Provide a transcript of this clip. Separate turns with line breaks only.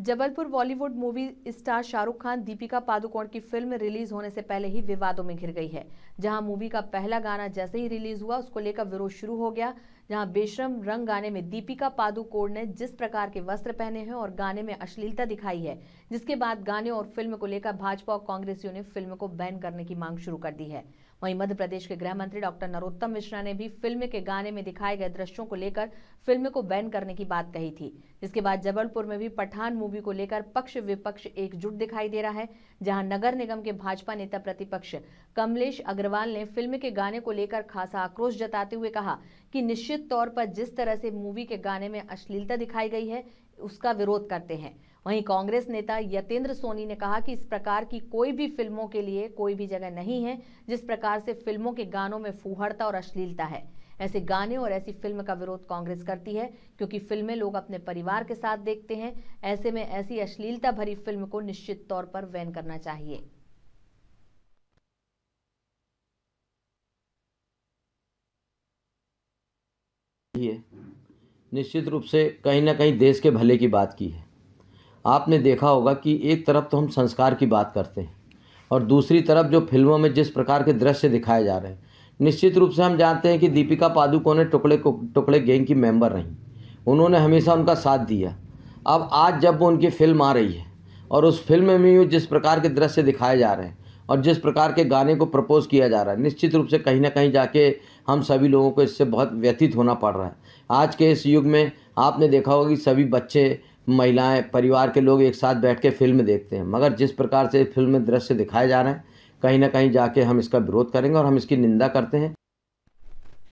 Jabalpur Bollywood movie star Shahrukh Khan Deepika Padukone की film release होने से पहले ही विवादों में घिर गई है जहां मूवी का पहला गाना जैसे ही रिलीज हुआ उसको लेकर विरोध शुरू हो गया जहां बेशरम रंग गाने में दीपिका पादुकोण ने जिस प्रकार के वस्त्र पहने हैं और गाने में अश्लीलता दिखाई है जिसके बाद गाने और फिल्म को लेकर भाजपा और कांग्रेसियों ने फिल्म को बैन करने की मांग शुरू कर दी है वहीं मध्य प्रदेश के गृह मंत्री डॉक्टर नरोत्तम मिश्रा ने भी फिल्म के गाने में दिखाए गए दृश्यों को लेकर फिल्म को बैन करने की बात कही थी जिसके बाद जबलपुर में भी पठान मूवी को लेकर पक्ष विपक्ष एकजुट दिखाई दे रहा है जहां नगर निगम के भाजपा नेता प्रतिपक्ष कमलेश अग्रवाल ने फिल्म के गाने को लेकर खासा आक्रोश जताते हुए कहा कि निश्चित तौर पर जिस तरह से मूवी के गाने में अश्लीलता दिखाई गई है उसका विरोध करते हैं वहीं कांग्रेस नेता यतेंद्र सोनी ने कहा कि इस प्रकार की कोई भी फिल्मों के लिए कोई भी जगह नहीं है जिस प्रकार से फिल्मों के गानों में फूहड़ता और अश्लीलता है ऐसे गाने और ऐसी फिल्म का विरोध कांग्रेस करती है क्योंकि फिल्में लोग अपने परिवार के साथ देखते हैं ऐसे में ऐसी अश्लीलता भरी फिल्म को निश्चित तौर पर वैन करना चाहिए
ये निश्चित रूप से कहीं ना कहीं देश के भले की बात की है आपने देखा होगा कि एक तरफ तो हम संस्कार की बात करते हैं और दूसरी तरफ जो फिल्मों में जिस प्रकार के दृश्य दिखाए जा रहे हैं निश्चित रूप से हम जानते हैं कि दीपिका पादुकोण ने टुकड़े टुकड़े गैंग की मेंबर रहीं उन्होंने हमेशा उनका साथ दिया अब आज जब वो उनकी फिल्म आ रही है और उस फिल्म में भी जिस प्रकार के दृश्य दिखाए जा रहे हैं और जिस प्रकार के गाने को प्रपोज़ किया जा रहा है निश्चित रूप से कहीं ना कहीं जाके हम सभी लोगों को इससे बहुत व्यतीत होना पड़ रहा है आज के इस युग में आपने देखा होगा कि सभी बच्चे महिलाएं परिवार के लोग एक साथ बैठ के फिल्म देखते हैं मगर जिस प्रकार से फिल्म में दृश्य दिखाए जा रहे हैं कहीं ना कहीं जाके हम इसका विरोध करेंगे और हम इसकी निंदा करते हैं